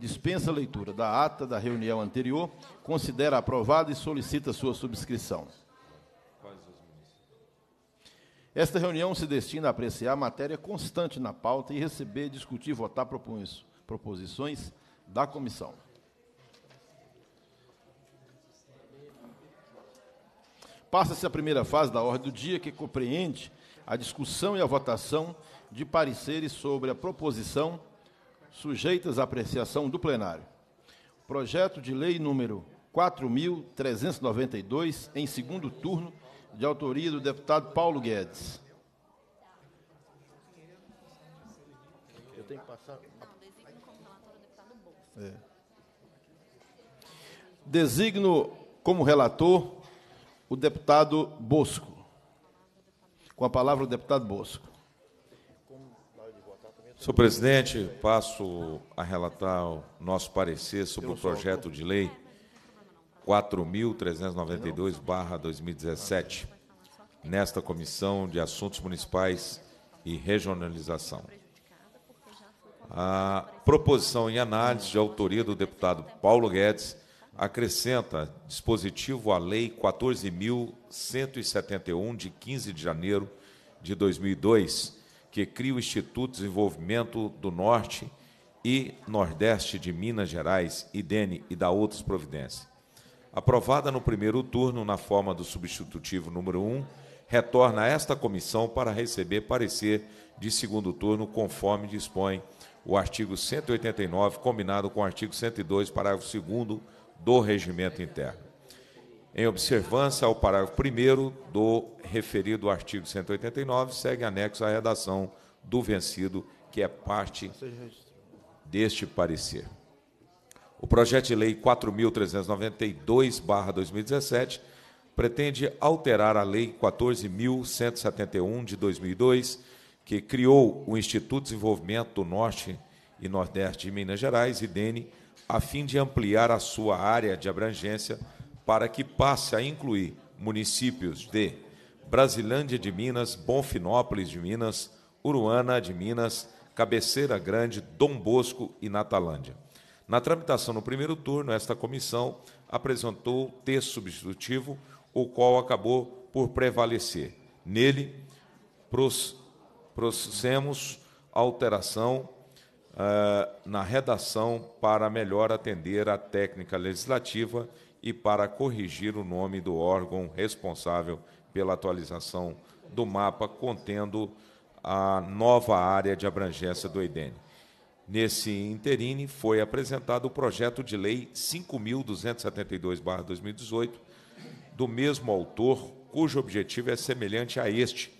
dispensa a leitura da ata da reunião anterior, considera aprovada e solicita sua subscrição. Esta reunião se destina a apreciar matéria constante na pauta e receber, discutir e votar proposições da comissão. Passa-se a primeira fase da ordem do dia, que compreende a discussão e a votação de pareceres sobre a proposição sujeitas à apreciação do plenário. Projeto de lei número 4.392, em segundo turno, de autoria do deputado Paulo Guedes. Eu tenho que passar. É. Designo como relator o deputado Bosco. Com a palavra o deputado Bosco. Senhor presidente, passo a relatar o nosso parecer sobre o projeto de lei 4.392-2017, nesta Comissão de Assuntos Municipais e Regionalização. A proposição em análise de autoria do deputado Paulo Guedes acrescenta dispositivo à Lei 14.171, de 15 de janeiro de 2002, que cria o Instituto de Desenvolvimento do Norte e Nordeste de Minas Gerais, IDENE, e da outras providências. Aprovada no primeiro turno, na forma do substitutivo número 1, retorna a esta comissão para receber parecer de segundo turno, conforme dispõe o artigo 189, combinado com o artigo 102, parágrafo 2 do regimento interno. Em observância ao parágrafo 1 do referido artigo 189, segue anexo à redação do vencido, que é parte deste parecer. O projeto de lei 4392/2017 pretende alterar a lei 14171 de 2002, que criou o Instituto de Desenvolvimento do Norte e Nordeste de Minas Gerais, IDENE, a fim de ampliar a sua área de abrangência para que passe a incluir municípios de Brasilândia de Minas, Bonfinópolis de Minas, Uruana de Minas, Cabeceira Grande, Dom Bosco e Natalândia. Na tramitação no primeiro turno, esta comissão apresentou texto substitutivo, o qual acabou por prevalecer. Nele, processemos alteração uh, na redação para melhor atender à técnica legislativa e para corrigir o nome do órgão responsável pela atualização do mapa contendo a nova área de abrangência do EIDENE. Nesse interine, foi apresentado o projeto de lei 5.272-2018, do mesmo autor, cujo objetivo é semelhante a este,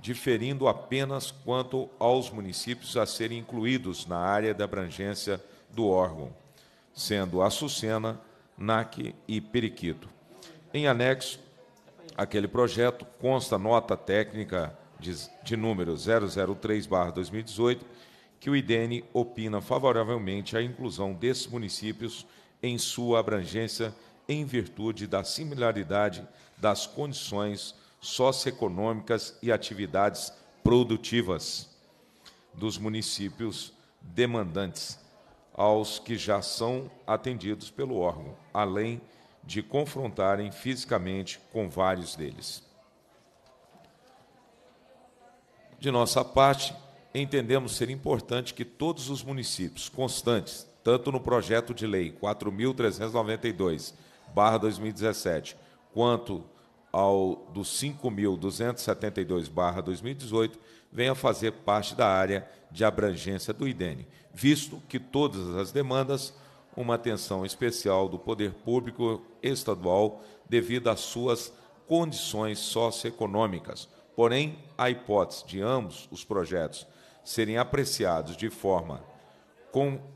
diferindo apenas quanto aos municípios a serem incluídos na área de abrangência do órgão, sendo a Sucena, NAC e Periquito. Em anexo, aquele projeto consta nota técnica de, de número 003-2018, que o IDENE opina favoravelmente à inclusão desses municípios em sua abrangência em virtude da similaridade das condições socioeconômicas e atividades produtivas dos municípios demandantes aos que já são atendidos pelo órgão, além de confrontarem fisicamente com vários deles. De nossa parte, entendemos ser importante que todos os municípios constantes, tanto no projeto de lei 4392/2017, quanto ao do 5.272/2018 venha fazer parte da área de abrangência do IDENE, visto que todas as demandas uma atenção especial do poder público estadual devido às suas condições socioeconômicas. Porém, a hipótese de ambos os projetos serem apreciados de forma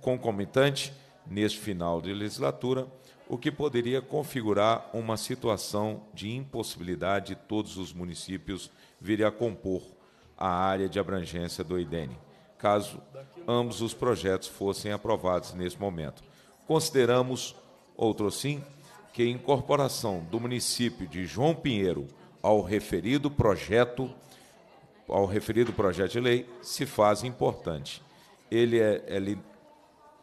concomitante neste final de legislatura o que poderia configurar uma situação de impossibilidade de todos os municípios virem a compor a área de abrangência do IDENE, caso ambos os projetos fossem aprovados nesse momento. Consideramos, outro sim, que a incorporação do município de João Pinheiro ao referido projeto ao referido projeto de lei se faz importante. Ele é, é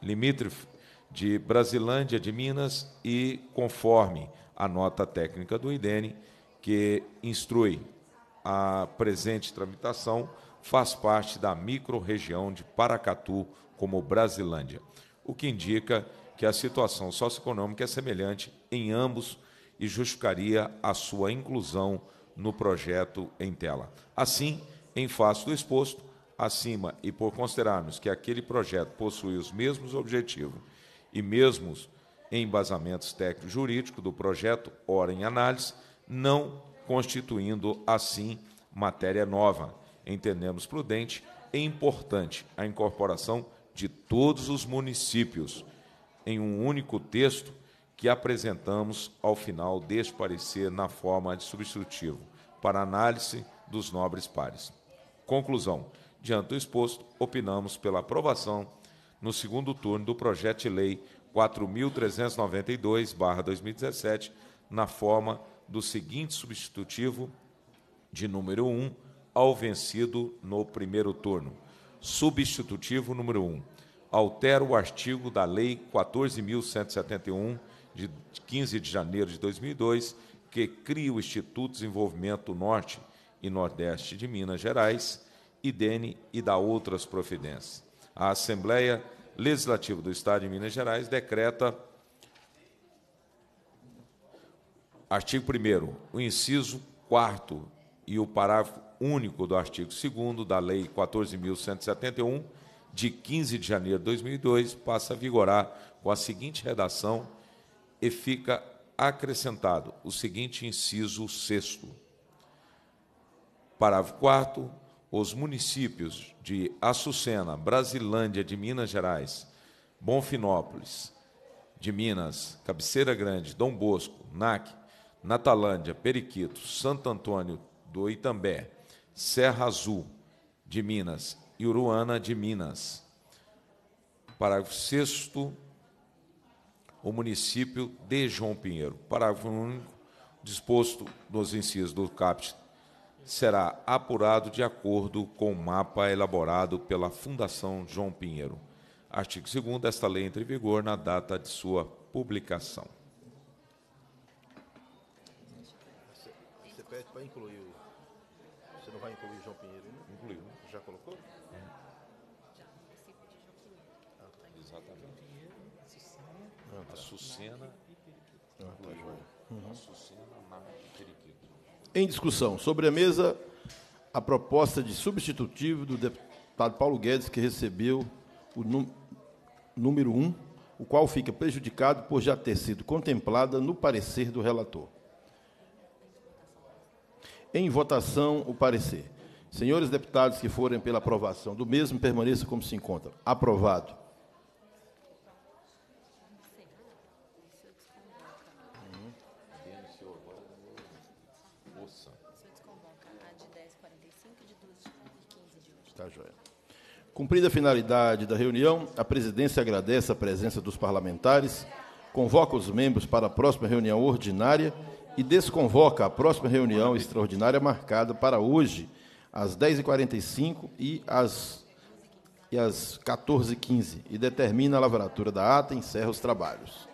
limítrofe de Brasilândia de Minas e conforme a nota técnica do IDENE, que instrui a presente tramitação, faz parte da microrregião de Paracatu como Brasilândia, o que indica que a situação socioeconômica é semelhante em ambos e justificaria a sua inclusão no projeto em tela. Assim, em face do exposto, acima e por considerarmos que aquele projeto possui os mesmos objetivos e mesmo em embasamentos técnico-jurídico do projeto, ora em análise, não constituindo assim matéria nova. Entendemos prudente e importante a incorporação de todos os municípios em um único texto que apresentamos ao final deste parecer na forma de substitutivo para análise dos nobres pares. Conclusão: diante do exposto, opinamos pela aprovação no segundo turno do projeto de lei 4.392-2017, na forma do seguinte substitutivo de número 1 ao vencido no primeiro turno. Substitutivo número 1. Altera o artigo da Lei 14.171, de 15 de janeiro de 2002, que cria o Instituto de Desenvolvimento Norte e Nordeste de Minas Gerais, IDENE, e dá outras providências. A Assembleia Legislativa do Estado de Minas Gerais decreta artigo 1 o inciso 4 e o parágrafo único do artigo 2 da Lei 14.171, de 15 de janeiro de 2002, passa a vigorar com a seguinte redação e fica acrescentado o seguinte inciso 6 Parágrafo 4 os municípios de Açucena, Brasilândia de Minas Gerais, Bonfinópolis de Minas, Cabeceira Grande, Dom Bosco, NAC, Natalândia, Periquito, Santo Antônio do Itambé, Serra Azul de Minas e Uruana de Minas. Parágrafo 6 o município de João Pinheiro. Parágrafo único, disposto nos incisos do caput será apurado de acordo com o mapa elaborado pela Fundação João Pinheiro. Artigo 2 esta lei entra em vigor na data de sua publicação. Você pede para incluir Você não vai incluir João Pinheiro, né? Incluiu. Já colocou? É. Exatamente. A tá Sucena. Ah, tá, joia. A tá Sucena em discussão, sobre a mesa, a proposta de substitutivo do deputado Paulo Guedes, que recebeu o número 1, o qual fica prejudicado por já ter sido contemplada no parecer do relator. Em votação, o parecer. Senhores deputados que forem pela aprovação do mesmo, permaneça como se encontra, Aprovado. Tá, joia. Cumprida a finalidade da reunião, a presidência agradece a presença dos parlamentares, convoca os membros para a próxima reunião ordinária e desconvoca a próxima reunião extraordinária marcada para hoje, às 10h45 e às, e às 14h15, e determina a lavratura da ata e encerra os trabalhos.